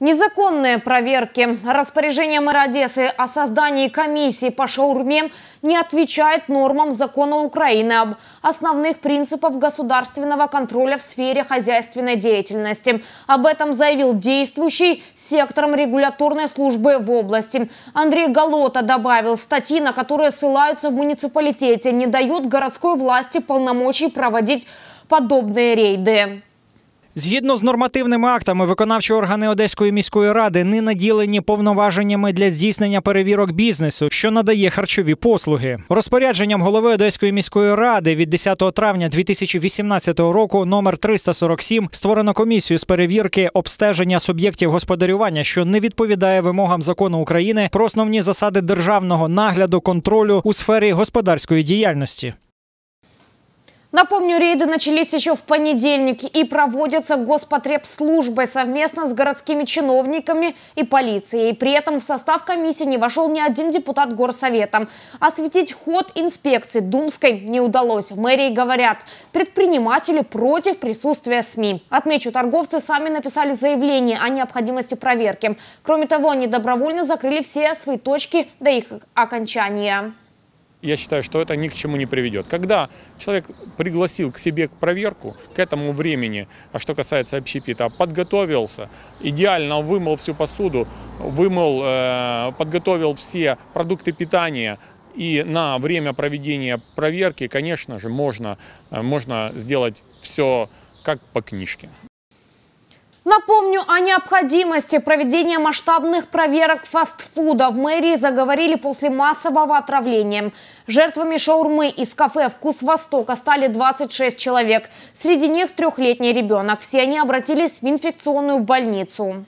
Незаконные проверки. Распоряжение мэра Одессы о создании комиссии по шаурме не отвечает нормам закона Украины об основных принципах государственного контроля в сфере хозяйственной деятельности. Об этом заявил действующий сектором регуляторной службы в области. Андрей Голота добавил, статьи, на которые ссылаются в муниципалитете, не дают городской власти полномочий проводить подобные рейды. Згідно з нормативними актами, виконавчі органи Одеської міської ради не наділені повноваженнями для здійснення перевірок бізнесу, що надає харчові послуги. Розпорядженням голови Одеської міської ради від 10 травня 2018 року номер 347 створено комісію з перевірки обстеження суб'єктів господарювання, що не відповідає вимогам закону України про основні засади державного нагляду контролю у сфері господарської діяльності. Напомню, рейды начались еще в понедельник и проводятся Госпотребслужбой совместно с городскими чиновниками и полицией. При этом в состав комиссии не вошел ни один депутат горсовета. Осветить ход инспекции Думской не удалось. В мэрии говорят, предприниматели против присутствия СМИ. Отмечу, торговцы сами написали заявление о необходимости проверки. Кроме того, они добровольно закрыли все свои точки до их окончания я считаю, что это ни к чему не приведет. Когда человек пригласил к себе к проверку, к этому времени, а что касается общепита, подготовился, идеально вымыл всю посуду, вымыл, э, подготовил все продукты питания, и на время проведения проверки, конечно же, можно, э, можно сделать все как по книжке. Напомню о необходимости проведения масштабных проверок фастфуда в мэрии заговорили после массового отравления. Жертвами шаурмы из кафе «Вкус Востока» стали 26 человек. Среди них трехлетний ребенок. Все они обратились в инфекционную больницу.